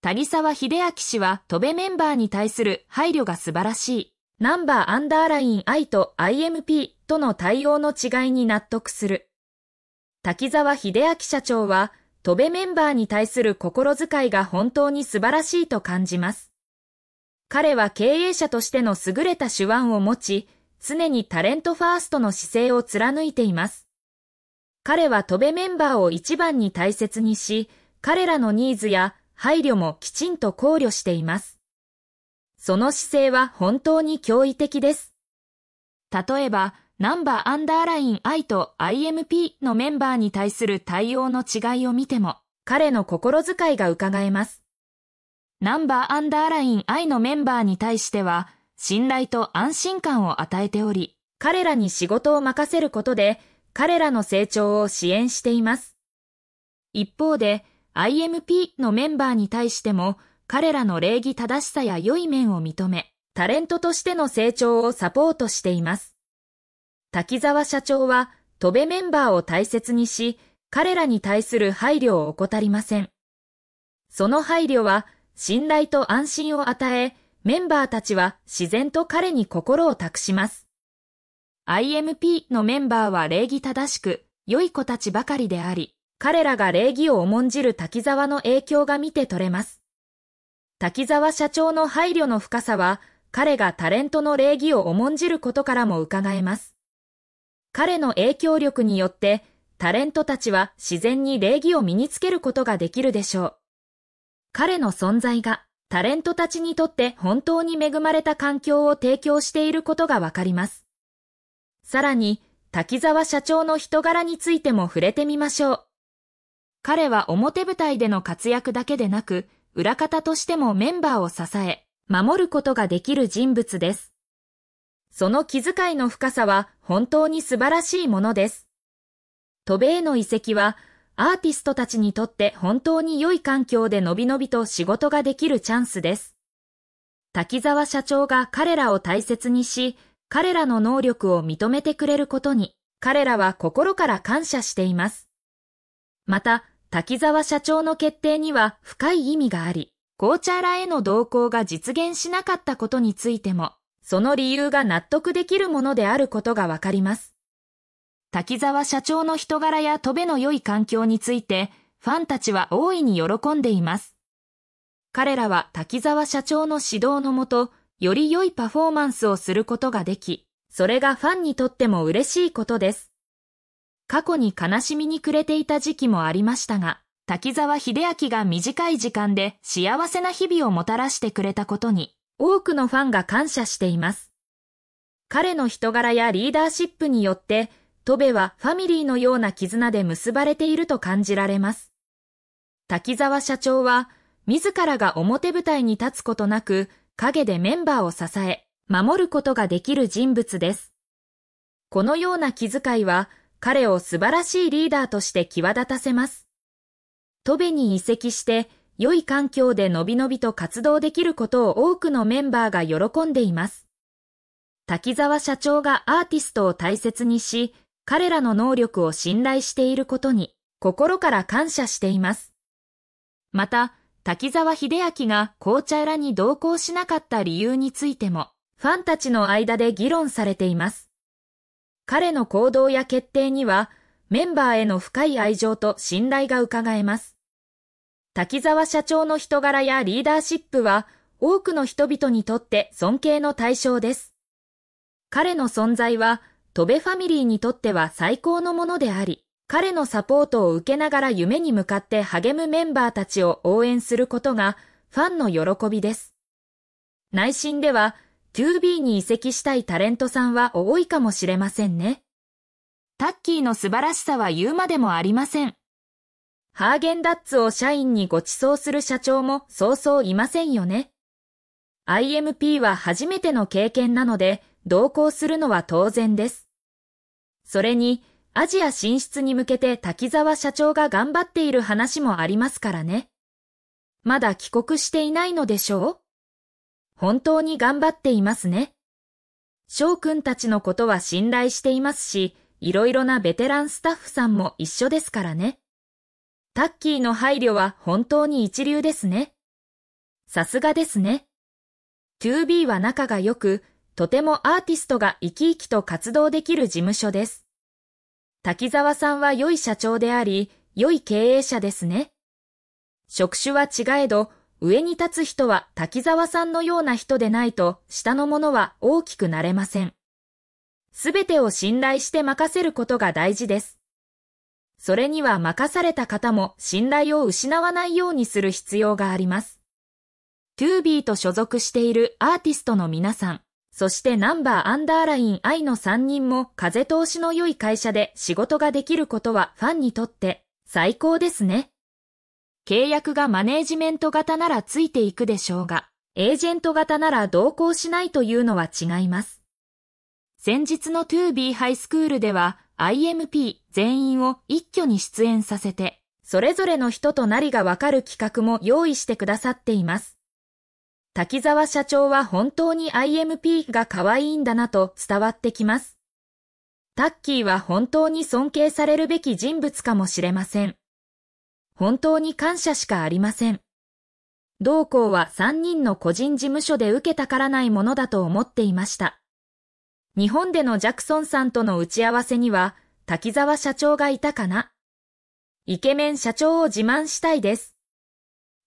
谷沢秀明氏は、戸部メンバーに対する配慮が素晴らしい。ナンバーアンダーライン I と IMP との対応の違いに納得する。滝沢秀明社長は、戸部メンバーに対する心遣いが本当に素晴らしいと感じます。彼は経営者としての優れた手腕を持ち、常にタレントファーストの姿勢を貫いています。彼は戸部メンバーを一番に大切にし、彼らのニーズや配慮もきちんと考慮しています。その姿勢は本当に驚異的です。例えば、ナンバーアンダーライン I と IMP のメンバーに対する対応の違いを見ても、彼の心遣いが伺えます。ナンバーアンダーライン I のメンバーに対しては、信頼と安心感を与えており、彼らに仕事を任せることで、彼らの成長を支援しています。一方で、IMP のメンバーに対しても彼らの礼儀正しさや良い面を認め、タレントとしての成長をサポートしています。滝沢社長は、飛べメンバーを大切にし、彼らに対する配慮を怠りません。その配慮は、信頼と安心を与え、メンバーたちは自然と彼に心を託します。IMP のメンバーは礼儀正しく、良い子たちばかりであり、彼らが礼儀を重んじる滝沢の影響が見て取れます。滝沢社長の配慮の深さは、彼がタレントの礼儀を重んじることからも伺えます。彼の影響力によって、タレントたちは自然に礼儀を身につけることができるでしょう。彼の存在が、タレントたちにとって本当に恵まれた環境を提供していることがわかります。さらに、滝沢社長の人柄についても触れてみましょう。彼は表舞台での活躍だけでなく、裏方としてもメンバーを支え、守ることができる人物です。その気遣いの深さは本当に素晴らしいものです。渡米への遺跡は、アーティストたちにとって本当に良い環境でのびのびと仕事ができるチャンスです。滝沢社長が彼らを大切にし、彼らの能力を認めてくれることに、彼らは心から感謝しています。また、滝沢社長の決定には深い意味があり、紅茶らへの同行が実現しなかったことについても、その理由が納得できるものであることがわかります。滝沢社長の人柄や飛べの良い環境について、ファンたちは大いに喜んでいます。彼らは滝沢社長の指導のもと、より良いパフォーマンスをすることができ、それがファンにとっても嬉しいことです。過去に悲しみに暮れていた時期もありましたが、滝沢秀明が短い時間で幸せな日々をもたらしてくれたことに、多くのファンが感謝しています。彼の人柄やリーダーシップによって、戸部はファミリーのような絆で結ばれていると感じられます。滝沢社長は、自らが表舞台に立つことなく、陰でメンバーを支え、守ることができる人物です。このような気遣いは、彼を素晴らしいリーダーとして際立たせます。トベに移籍して、良い環境でのびのびと活動できることを多くのメンバーが喜んでいます。滝沢社長がアーティストを大切にし、彼らの能力を信頼していることに心から感謝しています。また、滝沢秀明が紅茶屋に同行しなかった理由についても、ファンたちの間で議論されています。彼の行動や決定には、メンバーへの深い愛情と信頼が伺えます。滝沢社長の人柄やリーダーシップは、多くの人々にとって尊敬の対象です。彼の存在は、戸部ファミリーにとっては最高のものであり、彼のサポートを受けながら夢に向かって励むメンバーたちを応援することが、ファンの喜びです。内心では、2B に移籍したいタレントさんは多いかもしれませんね。タッキーの素晴らしさは言うまでもありません。ハーゲンダッツを社員にご馳走する社長もそうそういませんよね。IMP は初めての経験なので、同行するのは当然です。それに、アジア進出に向けて滝沢社長が頑張っている話もありますからね。まだ帰国していないのでしょう本当に頑張っていますね。翔くんたちのことは信頼していますし、いろいろなベテランスタッフさんも一緒ですからね。タッキーの配慮は本当に一流ですね。さすがですね。2B は仲が良く、とてもアーティストが生き生きと活動できる事務所です。滝沢さんは良い社長であり、良い経営者ですね。職種は違えど、上に立つ人は滝沢さんのような人でないと、下の者は大きくなれません。すべてを信頼して任せることが大事です。それには任された方も信頼を失わないようにする必要があります。ビ b と所属しているアーティストの皆さん、そしてナンバーアンダーライン I の3人も風通しの良い会社で仕事ができることはファンにとって最高ですね。契約がマネージメント型ならついていくでしょうが、エージェント型なら同行しないというのは違います。先日の 2B ハイスクールでは IMP 全員を一挙に出演させて、それぞれの人となりがわかる企画も用意してくださっています。滝沢社長は本当に IMP が可愛いんだなと伝わってきます。タッキーは本当に尊敬されるべき人物かもしれません。本当に感謝しかありません。同校は3人の個人事務所で受けたからないものだと思っていました。日本でのジャクソンさんとの打ち合わせには、滝沢社長がいたかな。イケメン社長を自慢したいです。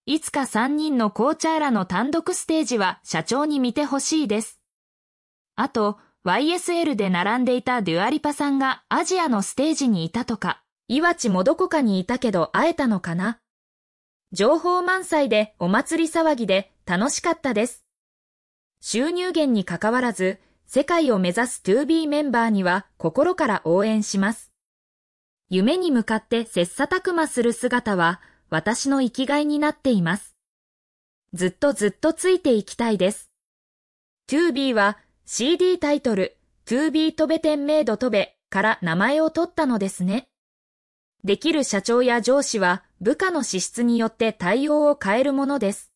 いつか3人の紅茶らの単独ステージは社長に見てほしいです。あと、YSL で並んでいたデュアリパさんがアジアのステージにいたとか。岩地もどこかにいたけど会えたのかな情報満載でお祭り騒ぎで楽しかったです。収入源にかかわらず、世界を目指す 2B メンバーには心から応援します。夢に向かって切磋琢磨する姿は私の生きがいになっています。ずっとずっとついていきたいです。2B は CD タイトル 2B トベテンメイドトベから名前を取ったのですね。できる社長や上司は部下の資質によって対応を変えるものです。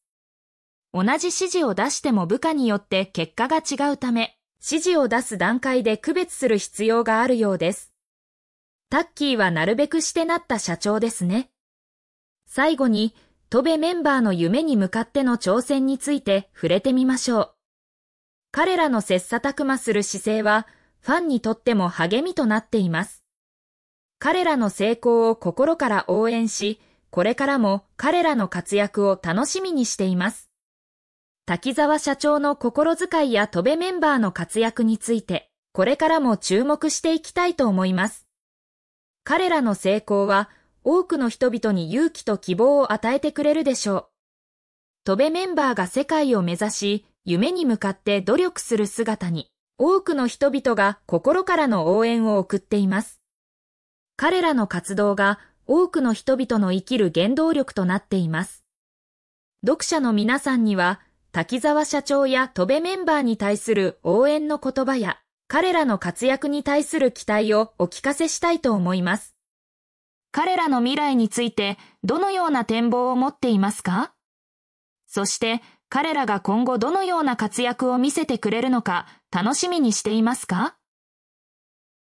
同じ指示を出しても部下によって結果が違うため、指示を出す段階で区別する必要があるようです。タッキーはなるべくしてなった社長ですね。最後に、戸部メンバーの夢に向かっての挑戦について触れてみましょう。彼らの切磋琢磨する姿勢は、ファンにとっても励みとなっています。彼らの成功を心から応援し、これからも彼らの活躍を楽しみにしています。滝沢社長の心遣いや戸部メンバーの活躍について、これからも注目していきたいと思います。彼らの成功は、多くの人々に勇気と希望を与えてくれるでしょう。戸部メンバーが世界を目指し、夢に向かって努力する姿に、多くの人々が心からの応援を送っています。彼らの活動が多くの人々の生きる原動力となっています。読者の皆さんには、滝沢社長や戸部メンバーに対する応援の言葉や、彼らの活躍に対する期待をお聞かせしたいと思います。彼らの未来についてどのような展望を持っていますかそして彼らが今後どのような活躍を見せてくれるのか楽しみにしていますか